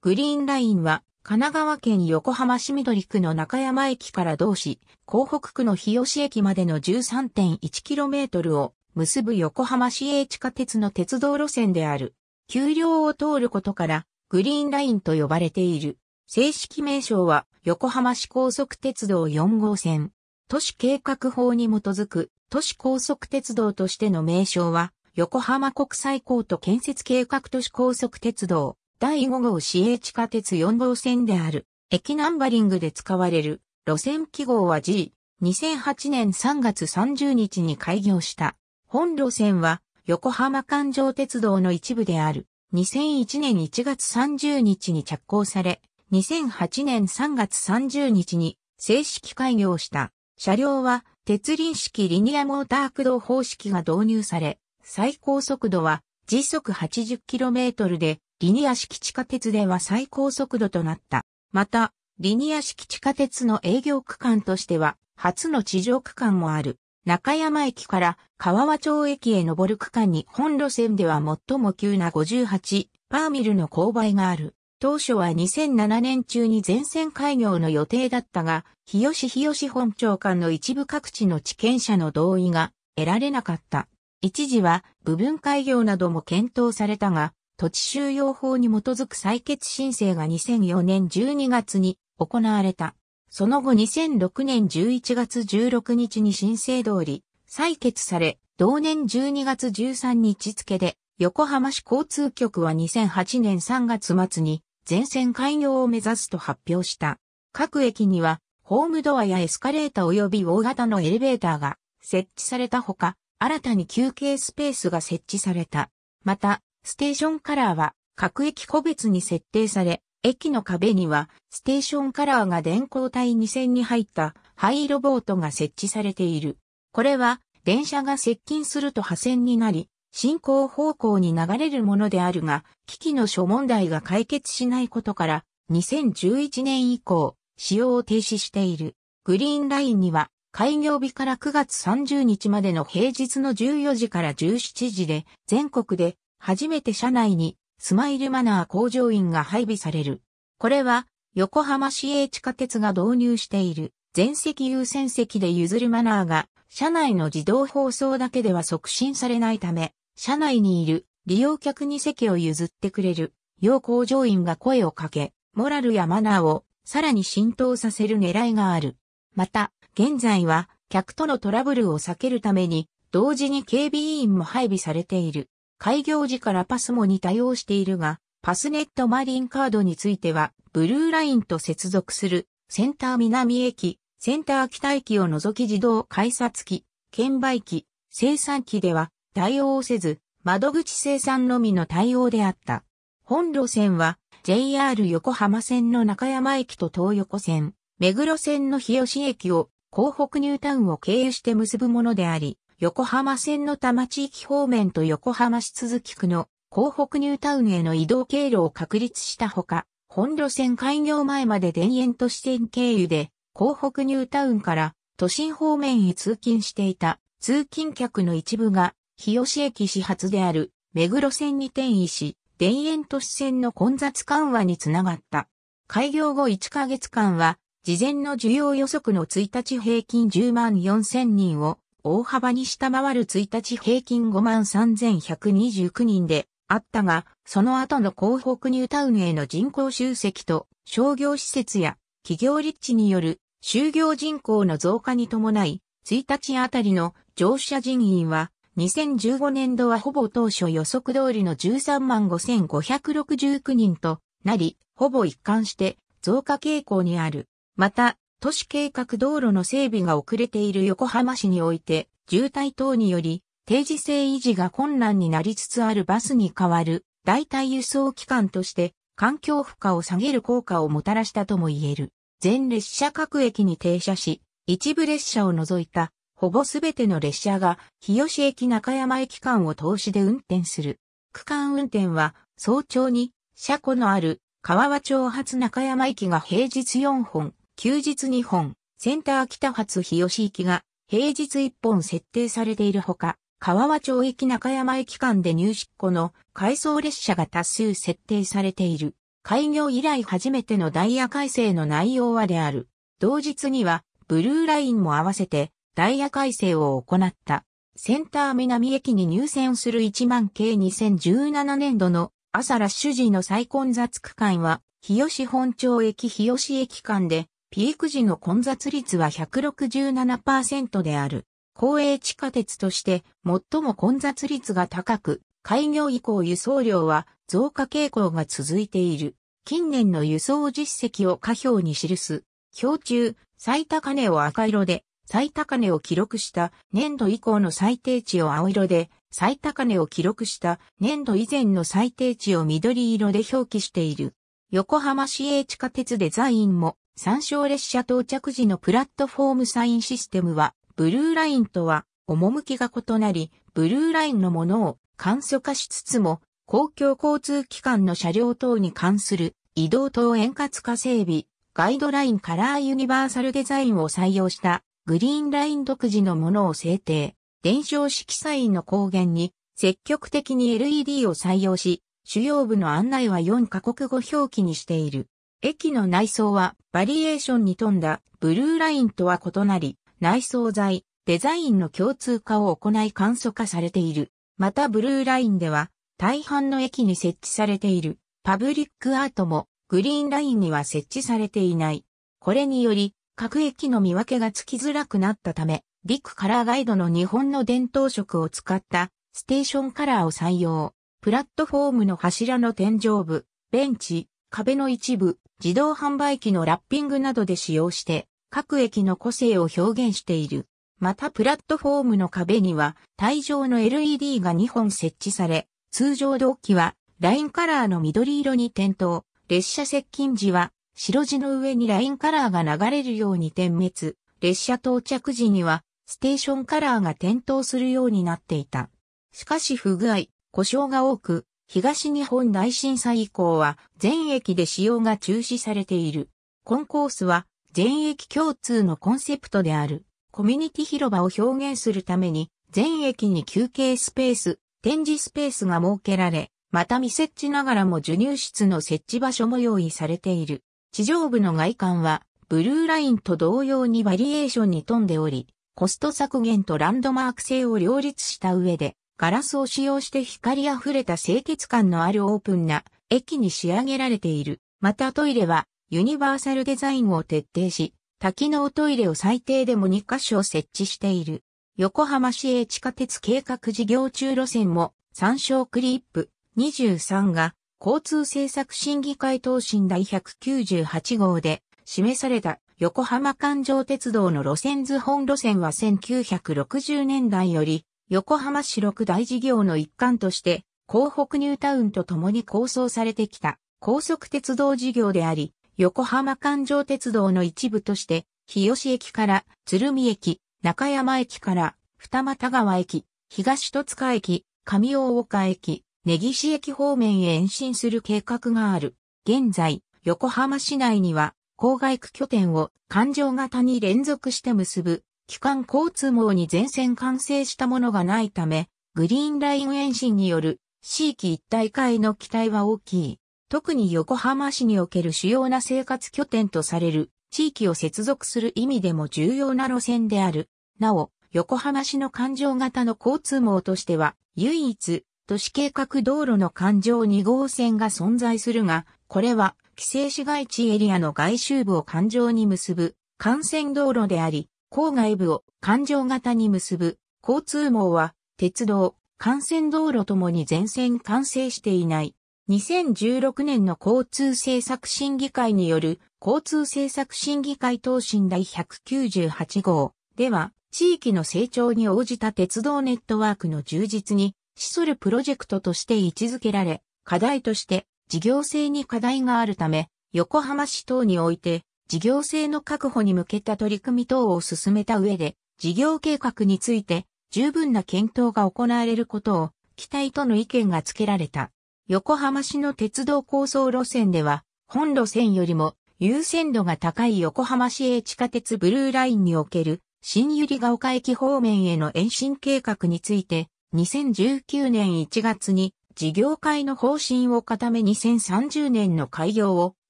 グリーンラインは、神奈川県横浜市緑区の中山駅から同市、港北区の日吉駅までの 13.1km を結ぶ横浜市営地下鉄の鉄道路線である。丘陵を通ることから、グリーンラインと呼ばれている。正式名称は、横浜市高速鉄道4号線。都市計画法に基づく、都市高速鉄道としての名称は、横浜国際港と建設計画都市高速鉄道。第5号市営地下鉄4号線である。駅ナンバリングで使われる路線記号は G。2008年3月30日に開業した。本路線は横浜環状鉄道の一部である。2001年1月30日に着工され、2008年3月30日に正式開業した。車両は鉄輪式リニアモーター駆動方式が導入され、最高速度は時速 80km でリニア式地下鉄では最高速度となった。また、リニア式地下鉄の営業区間としては、初の地上区間もある。中山駅から川和町駅へ登る区間に本路線では最も急な58パーミルの勾配がある。当初は2007年中に全線開業の予定だったが、日吉日吉本町間の一部各地の地権者の同意が得られなかった。一時は部分開業なども検討されたが、土地収容法に基づく採決申請が2004年12月に行われた。その後2006年11月16日に申請通り採決され、同年12月13日付で横浜市交通局は2008年3月末に全線開業を目指すと発表した。各駅にはホームドアやエスカレーター及び大型のエレベーターが設置されたほか、新たに休憩スペースが設置された。また、ステーションカラーは各駅個別に設定され、駅の壁にはステーションカラーが電光帯2線に入った灰色ボートが設置されている。これは電車が接近すると破線になり、進行方向に流れるものであるが、機器の諸問題が解決しないことから、2011年以降、使用を停止している。グリーンラインには、開業日から9月30日までの平日の14時から17時で、全国で初めて車内にスマイルマナー工場員が配備される。これは横浜市営地下鉄が導入している全席優先席で譲るマナーが車内の自動放送だけでは促進されないため、車内にいる利用客に席を譲ってくれる、要工場員が声をかけ、モラルやマナーをさらに浸透させる狙いがある。また、現在は客とのトラブルを避けるために、同時に警備員も配備されている。開業時からパスモに対応しているが、パスネットマリンカードについては、ブルーラインと接続する、センター南駅、センター北駅を除き自動改札機、券売機、生産機では対応せず、窓口生産のみの対応であった。本路線は JR 横浜線の中山駅と東横線、目黒線の日吉駅を港北ニュータウンを経由して結ぶものであり、横浜線の多摩地域方面と横浜市続き区の港北ニュータウンへの移動経路を確立したほか、本路線開業前まで田園都市線経由で、港北ニュータウンから都心方面へ通勤していた通勤客の一部が、日吉駅始発である目黒線に転移し、田園都市線の混雑緩和につながった。開業後1ヶ月間は、事前の需要予測の1日平均10万4000人を大幅に下回る1日平均53,129人であったが、その後の広北ニュータウンへの人口集積と商業施設や企業立地による就業人口の増加に伴い、1日あたりの乗車人員は2015年度はほぼ当初予測通りの13万5569人となり、ほぼ一貫して増加傾向にある。また、都市計画道路の整備が遅れている横浜市において、渋滞等により、定時制維持が困難になりつつあるバスに代わる代替輸送機関として環境負荷を下げる効果をもたらしたとも言える。全列車各駅に停車し、一部列車を除いたほぼすべての列車が日吉駅中山駅間を通しで運転する。区間運転は早朝に車庫のある川和町発中山駅が平日4本、休日2本、センター北発日吉行きが平日1本設定されているほか、川和町駅中山駅間で入出庫の回送列車が多数設定されている。開業以来初めてのダイヤ改正の内容はである。同日には、ブルーラインも合わせてダイヤ改正を行った。センター南駅に入線する1万系2017年度の朝ラッシュ時の最混雑区間は、日吉本町駅日吉駅間でピーク時の混雑率は167%である。公営地下鉄として最も混雑率が高く、開業以降輸送量は増加傾向が続いている。近年の輸送実績を下表に記す。表中、最高値を赤色で、最高値を記録した年度以降の最低値を青色で、最高値を記録した年度以前の最低値を緑色で表記している。横浜市営地下鉄デザインも参照列車到着時のプラットフォームサインシステムは、ブルーラインとは、趣が異なり、ブルーラインのものを簡素化しつつも、公共交通機関の車両等に関する移動等円滑化整備、ガイドラインカラーユニバーサルデザインを採用したグリーンライン独自のものを制定。伝承式サインの光源に積極的に LED を採用し、主要部の案内は4カ国語表記にしている。駅の内装はバリエーションに富んだブルーラインとは異なり、内装材、デザインの共通化を行い簡素化されている。またブルーラインでは大半の駅に設置されているパブリックアートもグリーンラインには設置されていない。これにより各駅の見分けがつきづらくなったため、ディックカラーガイドの日本の伝統色を使ったステーションカラーを採用。プラットフォームの柱の天井部、ベンチ、壁の一部、自動販売機のラッピングなどで使用して、各駅の個性を表現している。またプラットフォームの壁には、体上の LED が2本設置され、通常同期は、ラインカラーの緑色に点灯、列車接近時は、白地の上にラインカラーが流れるように点滅、列車到着時には、ステーションカラーが点灯するようになっていた。しかし不具合、故障が多く、東日本大震災以降は全駅で使用が中止されている。コンコースは全駅共通のコンセプトであるコミュニティ広場を表現するために全駅に休憩スペース、展示スペースが設けられ、また未設置ながらも授乳室の設置場所も用意されている。地上部の外観はブルーラインと同様にバリエーションに富んでおり、コスト削減とランドマーク性を両立した上で、ガラスを使用して光り溢れた清潔感のあるオープンな駅に仕上げられている。またトイレはユニバーサルデザインを徹底し、多機能トイレを最低でも2カ所設置している。横浜市営地下鉄計画事業中路線も参照クリップ23が交通政策審議会答申第198号で示された横浜環状鉄道の路線図本路線は1960年代より横浜市六大事業の一環として、港北ニュータウンと共に構想されてきた高速鉄道事業であり、横浜環状鉄道の一部として、日吉駅から鶴見駅、中山駅から二俣川駅、東戸塚駅、上大岡駅、根岸駅方面へ延伸する計画がある。現在、横浜市内には、郊外区拠点を環状型に連続して結ぶ機関交通網に全線完成したものがないため、グリーンライン延伸による地域一体化への期待は大きい。特に横浜市における主要な生活拠点とされる地域を接続する意味でも重要な路線である。なお、横浜市の環状型の交通網としては、唯一、都市計画道路の環状2号線が存在するが、これは、規制市街地エリアの外周部を環状に結ぶ幹線道路であり、郊外部を環状型に結ぶ交通網は鉄道、幹線道路ともに全線完成していない。2016年の交通政策審議会による交通政策審議会答申第198号では地域の成長に応じた鉄道ネットワークの充実に資するプロジェクトとして位置づけられ課題として事業性に課題があるため横浜市等において事業性の確保に向けた取り組み等を進めた上で、事業計画について十分な検討が行われることを期待との意見が付けられた。横浜市の鉄道構想路線では、本路線よりも優先度が高い横浜市営地下鉄ブルーラインにおける新百合ヶ丘駅方面への延伸計画について、2019年1月に事業会の方針を固め2030年の開業を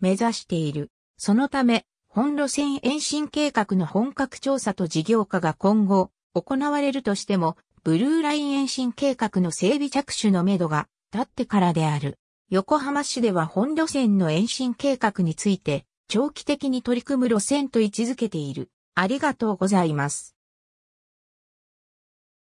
目指している。そのため、本路線延伸計画の本格調査と事業化が今後行われるとしても、ブルーライン延伸計画の整備着手のめどが立ってからである。横浜市では本路線の延伸計画について長期的に取り組む路線と位置づけている。ありがとうございます。